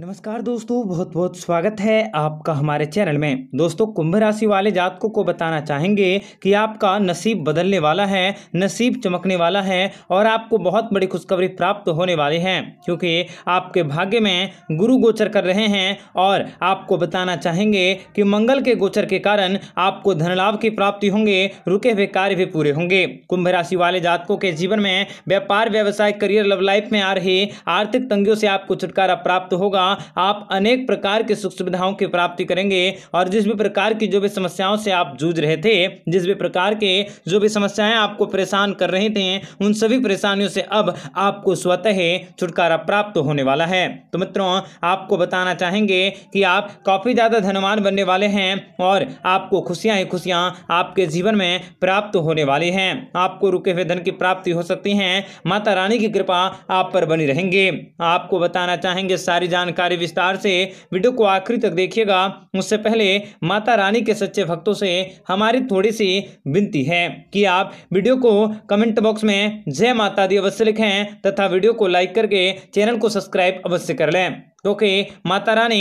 नमस्कार दोस्तों बहुत बहुत स्वागत है आपका हमारे चैनल में दोस्तों कुंभ राशि वाले जातकों को बताना चाहेंगे कि आपका नसीब बदलने वाला है नसीब चमकने वाला है और आपको बहुत बड़ी खुशखबरी प्राप्त होने वाली है क्योंकि आपके भाग्य में गुरु गोचर कर रहे हैं और आपको बताना चाहेंगे कि मंगल के गोचर के कारण आपको धन लाभ की प्राप्ति होंगे रुके हुए कार्य भी पूरे होंगे कुंभ राशि वाले जातकों के जीवन में व्यापार व्यवसाय करियर लव लाइफ में आ रही आर्थिक तंगियों से आपको छुटकारा प्राप्त होगा आप अनेक प्रकार के सुख सुविधाओं की प्राप्ति करेंगे और जिस भी प्रकार की जो भी समस्याओं से आप जूझ रहे थे जिस भी प्रकार के जो भी समस्याएं आपको परेशान कर रहे थे उन सभी परेशानियों से अब आपको स्वतः छुटकारा प्राप्त होने वाला है तो मित्रों आपको बताना चाहेंगे कि आप काफ़ी ज़्यादा धनवान बनने वाले हैं और आपको खुशियां ही खुशियां आपके जीवन में प्राप्त होने वाली हैं आपको रुके हुए धन की प्राप्ति हो सकती है माता रानी की कृपा आप पर बनी रहेंगे आपको बताना चाहेंगे सारी जान जानकारी विस्तार से वीडियो को आखिरी तक देखिएगा उससे पहले माता रानी के सच्चे भक्तों से हमारी थोड़ी सी विनती है कि आप वीडियो को कमेंट बॉक्स में जय माता दी अवश्य लिखें तथा वीडियो को लाइक करके चैनल को सब्सक्राइब अवश्य कर लें क्योंकि माता रानी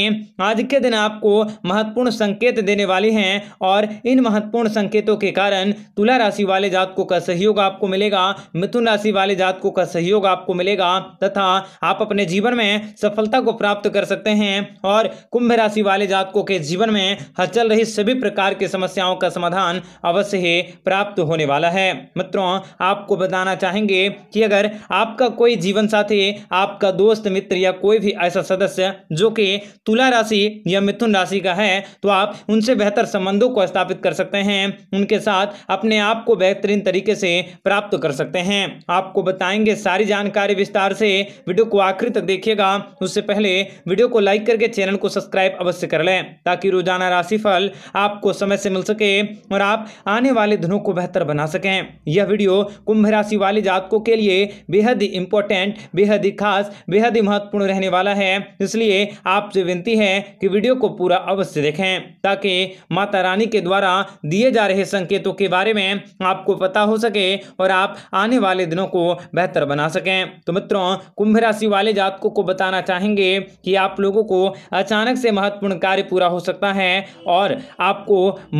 आज के दिन आपको महत्वपूर्ण संकेत देने वाली हैं और इन महत्वपूर्ण संकेतों के कारण तुला राशि वाले जातकों का सहयोग आपको मिलेगा मिथुन राशि वाले जातकों का सहयोग आपको मिलेगा तथा आप अपने जीवन में सफलता को प्राप्त कर सकते हैं और कुंभ राशि वाले जातकों के जीवन में हचल रही सभी प्रकार की समस्याओं का समाधान अवश्य ही प्राप्त होने वाला है मित्रों आपको बताना चाहेंगे कि अगर आपका कोई जीवन साथी आपका दोस्त मित्र या कोई भी ऐसा सदस्य सदस्य जो कि तुला राशि या मिथुन राशि का है तो आप उनसे बेहतर संबंधों को स्थापित कर सकते हैं उनके साथ अपने आप को बेहतरीन तरीके से प्राप्त कर सकते हैं आपको बताएंगे सारी जानकारी विस्तार से वीडियो को आखिरी तक देखिएगा उससे पहले वीडियो को लाइक करके चैनल को सब्सक्राइब अवश्य कर लें ताकि रोजाना राशिफल आपको समय से मिल सके और आप आने वाले दिनों को बेहतर बना सकें यह वीडियो कुंभ राशि वाले जातकों के लिए बेहद ही इंपॉर्टेंट बेहद ही खास बेहद ही महत्वपूर्ण रहने वाला है इसलिए आपसे विनती है कि वीडियो को पूरा अवश्य देखें ताकि माता रानी के द्वारा दिए जा रहे संकेतों के बारे में आपको पता हो सके और आप आने वाले दिनों को बेहतर बना सकें तो मित्रों कुंभ राशि वाले जातकों को बताना चाहेंगे कि आप लोगों को अचानक से महत्वपूर्ण कार्य पूरा हो सकता है और आपको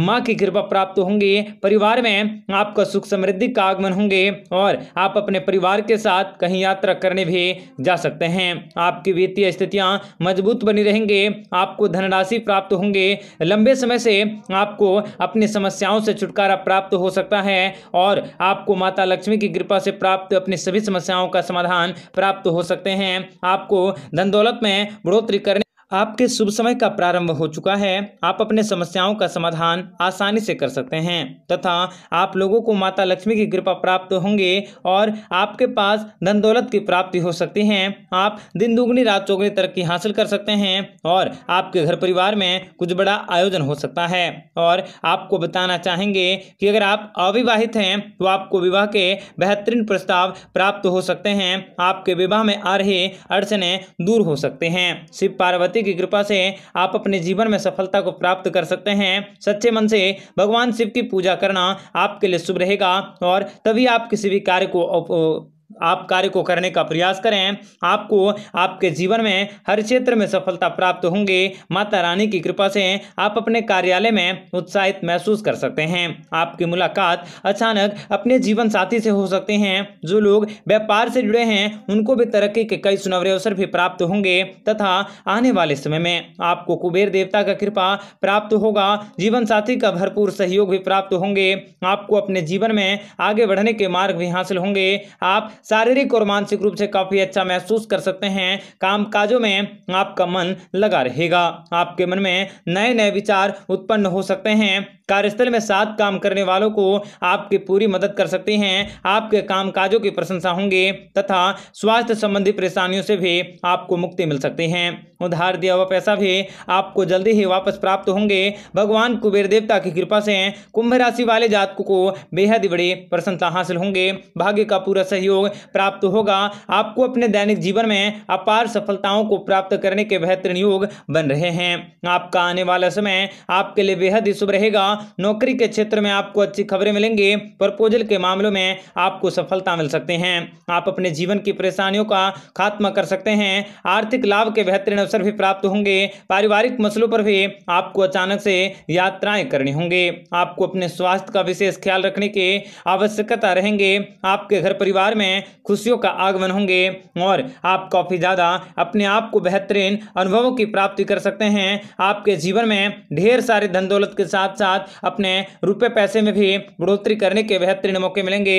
माँ की कृपा प्राप्त होंगे परिवार में आपका सुख समृद्धि का आगमन होंगे और आप अपने परिवार के साथ कहीं यात्रा करने भी जा सकते हैं आपकी वित्तीय स्थितियां हमेशा मजबूत बनी रहेंगे आपको धनराशि प्राप्त होंगे लंबे समय से आपको अपनी समस्याओं से छुटकारा प्राप्त हो सकता है और आपको माता लक्ष्मी की कृपा से प्राप्त अपनी सभी समस्याओं का समाधान प्राप्त हो सकते हैं आपको धन दौलत में बढ़ोतरी करने आपके शुभ समय का प्रारंभ हो चुका है आप अपने समस्याओं का समाधान आसानी से कर सकते हैं तथा आप लोगों को माता लक्ष्मी की कृपा प्राप्त होंगे और आपके पास धन दौलत की प्राप्ति हो सकती है आप दिन दुगनी रात चौगनी तरक्की हासिल कर सकते हैं और आपके घर परिवार में कुछ बड़ा आयोजन हो सकता है और आपको बताना चाहेंगे कि अगर आप अविवाहित हैं तो आपको विवाह के बेहतरीन प्रस्ताव प्राप्त हो सकते हैं आपके विवाह में आ रहे अड़चने दूर हो सकते हैं शिव पार्वती भक्ति की कृपा से आप अपने जीवन में सफलता को प्राप्त कर सकते हैं सच्चे मन से भगवान शिव की पूजा करना आपके लिए शुभ रहेगा और तभी आप किसी भी कार्य को आप कार्य को करने का प्रयास करें आपको आपके जीवन में हर क्षेत्र में सफलता प्राप्त होंगे माता रानी की कृपा से आप अपने कार्यालय में उत्साहित महसूस कर सकते हैं आपकी मुलाकात अचानक अपने जीवन साथी से हो सकते हैं जो लोग व्यापार से जुड़े हैं उनको भी तरक्की के कई सुनवरे अवसर भी प्राप्त होंगे तथा आने वाले समय में आपको कुबेर देवता का कृपा प्राप्त होगा जीवन साथी का भरपूर सहयोग भी प्राप्त होंगे आपको अपने जीवन में आगे बढ़ने के मार्ग भी हासिल होंगे आप शारीरिक और मानसिक रूप से काफ़ी अच्छा महसूस कर सकते हैं काम काजों में आपका मन लगा रहेगा आपके मन में नए नए विचार उत्पन्न हो सकते हैं कार्यस्थल में साथ काम करने वालों को आपकी पूरी मदद कर सकते हैं आपके काम काजों की प्रशंसा होंगे तथा स्वास्थ्य संबंधी परेशानियों से भी आपको मुक्ति मिल सकती है उधार दिया हुआ पैसा भी आपको जल्दी ही वापस प्राप्त होंगे भगवान कुबेर देवता की कृपा से कुंभ राशि वाले जातकों को बेहद बड़ी प्रसन्नता हासिल होंगे भाग्य का पूरा सहयोग प्राप्त होगा आपको अपने दैनिक जीवन में अपार सफलताओं को प्राप्त करने के बेहतरीन योग बन रहे हैं आपका आने वाला समय आपके लिए बेहद ही शुभ रहेगा नौकरी के क्षेत्र में आपको अच्छी खबरें मिलेंगे प्रपोजल के मामलों में आपको सफलता मिल सकते हैं आप अपने जीवन की परेशानियों का खात्मा कर सकते हैं आर्थिक लाभ के बेहतरीन अवसर भी प्राप्त होंगे पारिवारिक मसलों पर भी आपको अचानक से यात्राएं करनी होंगे आपको अपने स्वास्थ्य का विशेष ख्याल रखने की आवश्यकता रहेंगे आपके घर परिवार में खुशियों का आगमन होंगे और आप काफ़ी ज़्यादा अपने आप को बेहतरीन अनुभवों की प्राप्ति कर सकते हैं आपके जीवन में ढेर सारे धन दौलत के साथ साथ अपने रुपये पैसे में भी बढ़ोतरी करने के बेहतरीन मौके मिलेंगे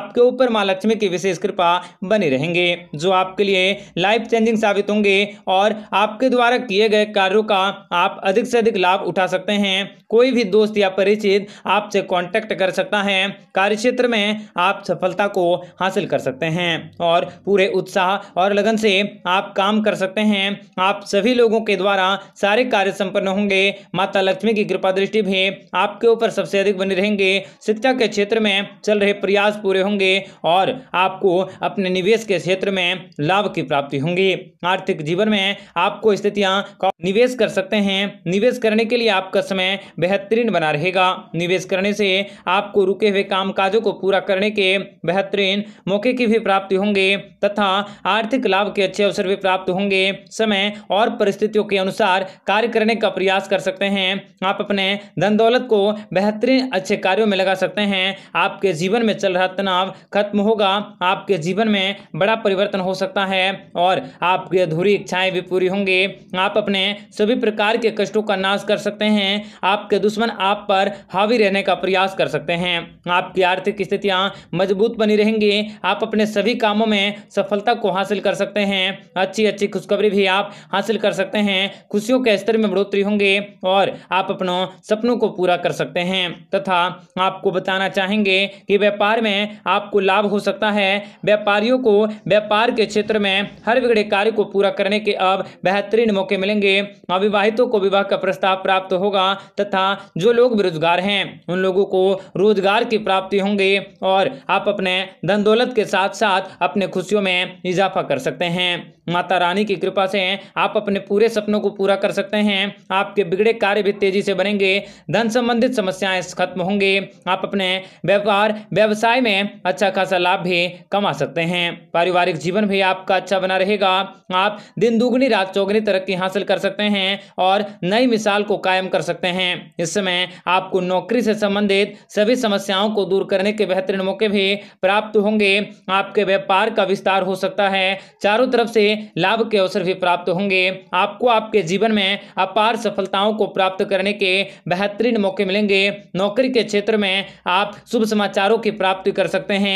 आपके ऊपर माँ लक्ष्मी की विशेष कृपा बनी रहेंगे जो आपके लिए लाइफ चेंजिंग साबित होंगे और आपके द्वारा किए गए कार्यों का आप अधिक से अधिक लाभ उठा सकते हैं कोई भी दोस्त या परिचित आपसे कांटेक्ट कर सकता है कार्य क्षेत्र में आप सफलता को हासिल कर सकते हैं और पूरे उत्साह और लगन से आप काम कर सकते हैं आप सभी लोगों के द्वारा सारे कार्य संपन्न होंगे माता लक्ष्मी की कृपा दृष्टि भी आपके ऊपर सबसे अधिक बने रहेंगे शिक्षा के क्षेत्र में चल रहे प्रयास पूरे होंगे और आपको अपने निवेश के क्षेत्र में लाभ की प्राप्ति होंगी आर्थिक जीवन में आपको स्थितियां का निवेश कर सकते हैं निवेश करने के लिए आपका समय बेहतरीन बना रहेगा निवेश करने से आपको रुके हुए काम काजों को पूरा करने के बेहतरीन मौके की भी प्राप्ति होंगे तथा आर्थिक लाभ के अच्छे अवसर भी प्राप्त होंगे समय और परिस्थितियों के अनुसार कार्य करने का प्रयास कर सकते हैं आप अपने धन दौलत को बेहतरीन अच्छे कार्यों में लगा सकते हैं आपके जीवन में चल रहा तनाव खत्म होगा आपके जीवन में बड़ा परिवर्तन हो सकता है और आपकी अधूरी इच्छाएं भी पूरी भी होंगे आप अपने सभी प्रकार के कष्टों का नाश कर सकते हैं आपके दुश्मन आप पर हावी रहने का प्रयास कर सकते हैं आपकी आर्थिक स्थितियाँ मजबूत बनी रहेंगी आप अपने सभी कामों में सफलता को हासिल कर सकते हैं अच्छी अच्छी खुशखबरी भी आप हासिल कर सकते हैं खुशियों के स्तर में बढ़ोतरी होंगे और आप अपनों सपनों को पूरा कर सकते हैं तथा आपको बताना चाहेंगे कि व्यापार में आपको लाभ हो सकता है व्यापारियों को व्यापार के क्षेत्र में हर बिगड़े कार्य को पूरा करने के अब बेहतरीन मौके मिलेंगे अविवाहितों को विवाह का प्रस्ताव प्राप्त होगा तथा जो लोग बेरोजगार हैं उन लोगों को रोजगार की प्राप्ति होंगे और आप अपने धन दौलत के साथ साथ अपने खुशियों में इजाफा कर सकते हैं माता रानी की कृपा से आप अपने पूरे सपनों को पूरा कर सकते हैं आपके बिगड़े कार्य भी तेजी से बनेंगे धन संबंधित समस्याएं खत्म होंगे आप अपने व्यापार व्यवसाय में अच्छा खासा लाभ भी कमा सकते हैं पारिवारिक जीवन भी आपका अच्छा बना रहेगा आप दिन दुगनी रात साथ चौगनी तरक्की हासिल कर सकते हैं और नई मिसाल को कायम कर सकते हैं इस समय आपको नौकरी से संबंधित सभी समस्याओं को दूर करने के बेहतरीन मौके भी प्राप्त होंगे आपके व्यापार का विस्तार हो सकता है चारों तरफ से लाभ के अवसर भी प्राप्त होंगे आपको आपके जीवन में अपार सफलताओं को प्राप्त करने के बेहतरीन मौके मिलेंगे नौकरी के क्षेत्र में आप शुभ समाचारों की प्राप्ति कर सकते हैं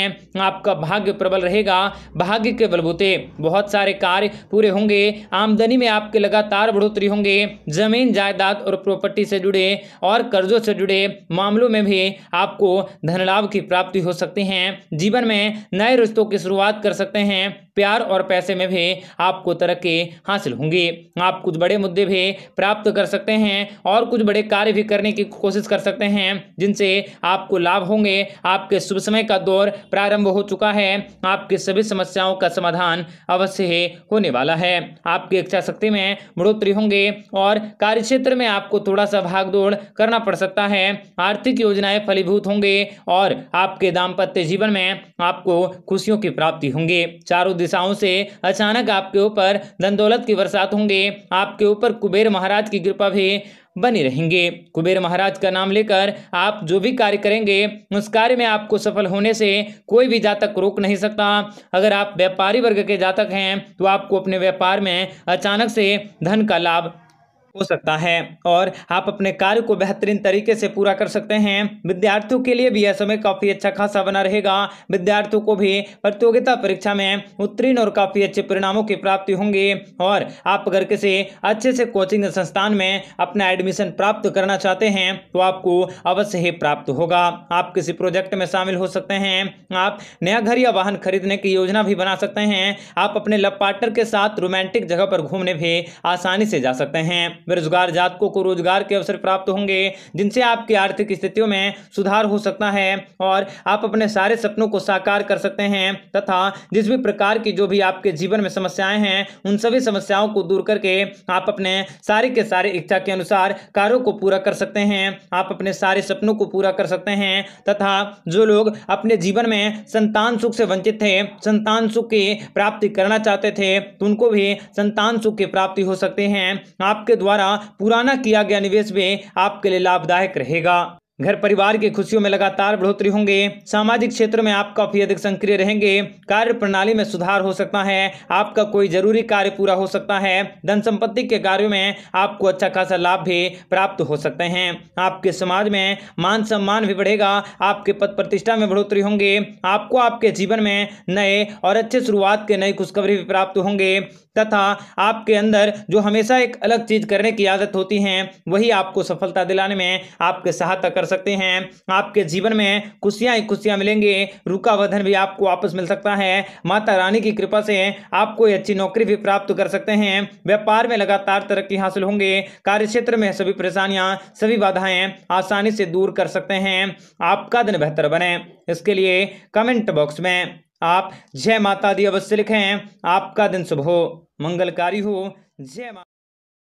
आपका भाग्य प्रबल रहेगा भाग्य के बलबूते बहुत सारे कार्य पूरे होंगे आमदनी आमदनी में आपके लगातार बढ़ोतरी होंगे जमीन जायदाद और प्रॉपर्टी से जुड़े और कर्जों से जुड़े मामलों में भी आपको धन लाभ की प्राप्ति हो सकती है जीवन में नए रिश्तों की शुरुआत कर सकते हैं प्यार और पैसे में भी आपको तरक्की हासिल होंगी आप कुछ बड़े मुद्दे भी प्राप्त कर सकते हैं और कुछ बड़े कार्य भी करने की कोशिश कर सकते हैं जिनसे आपको लाभ होंगे आपके शुभ समय का दौर प्रारंभ हो चुका है आपकी सभी समस्याओं का समाधान अवश्य होने वाला है आपकी इच्छा शक्ति में बढ़ोतरी होंगे और कार्य क्षेत्र में आपको थोड़ा सा भागदौड़ करना पड़ सकता है आर्थिक योजनाएं फलीभूत होंगे और आपके दाम्पत्य जीवन में आपको खुशियों की प्राप्ति होंगी चारों दिशा दिशाओं से अचानक आपके ऊपर धन दौलत की बरसात होंगे आपके ऊपर कुबेर महाराज की कृपा भी बनी रहेंगे कुबेर महाराज का नाम लेकर आप जो भी कार्य करेंगे उस कार्य में आपको सफल होने से कोई भी जातक रोक नहीं सकता अगर आप व्यापारी वर्ग के जातक हैं तो आपको अपने व्यापार में अचानक से धन का लाभ हो सकता है और आप अपने कार्य को बेहतरीन तरीके से पूरा कर सकते हैं विद्यार्थियों के लिए भी यह समय काफ़ी अच्छा खासा बना रहेगा विद्यार्थियों को भी प्रतियोगिता परीक्षा में उत्तीर्ण और काफ़ी अच्छे परिणामों की प्राप्ति होंगी और आप अगर किसी अच्छे से कोचिंग संस्थान में अपना एडमिशन प्राप्त करना चाहते हैं तो आपको अवश्य ही प्राप्त होगा आप किसी प्रोजेक्ट में शामिल हो सकते हैं आप नया घर या वाहन खरीदने की योजना भी बना सकते हैं आप अपने लव पार्टनर के साथ रोमांटिक जगह पर घूमने भी आसानी से जा सकते हैं बेरोजगार जातकों को रोजगार के अवसर प्राप्त होंगे जिनसे आपकी आर्थिक स्थितियों में सुधार हो सकता है और आप अपने सारे सपनों को साकार कर सकते हैं तथा जिस भी प्रकार की जो भी आपके जीवन में समस्याएं हैं उन सभी समस्याओं को दूर करके आप अपने सारे के सारे इच्छा के अनुसार कार्यों को पूरा कर सकते हैं आप अपने सारे सपनों को पूरा कर सकते हैं तथा जो लोग अपने जीवन में संतान सुख से वंचित थे संतान सुख की प्राप्ति करना चाहते थे तो उनको भी संतान सुख की प्राप्ति हो सकती है आपके द्वारा द्वारा पुराना किया गया निवेश में आपके लिए लाभदायक रहेगा घर परिवार की खुशियों में लगातार बढ़ोतरी होंगे सामाजिक क्षेत्र में आप काफी अधिक सक्रिय रहेंगे कार्य प्रणाली में सुधार हो सकता है आपका कोई जरूरी कार्य पूरा हो सकता है धन संपत्ति के कार्यों में आपको अच्छा खासा लाभ भी प्राप्त हो सकते हैं आपके समाज में मान सम्मान भी बढ़ेगा आपके पद प्रतिष्ठा में बढ़ोतरी होंगे आपको आपके जीवन में नए और अच्छे शुरुआत के नई खुशखबरी भी प्राप्त होंगे तथा आपके अंदर जो हमेशा एक अलग चीज करने की आदत होती है वही आपको सफलता दिलाने में आपके सहायता कर सकते हैं आपके जीवन में खुशियां ही खुशियां मिलेंगे रुका वधन भी आपको वापस मिल सकता है माता रानी की कृपा से आपको अच्छी नौकरी भी प्राप्त कर सकते हैं व्यापार में लगातार तरक्की हासिल होंगे कार्य क्षेत्र में सभी परेशानियां सभी बाधाएं आसानी से दूर कर सकते हैं आपका दिन बेहतर बने इसके लिए कमेंट बॉक्स में आप जय माता दी अवश्य लिखें आपका दिन शुभ हो मंगलकारी हो जय माता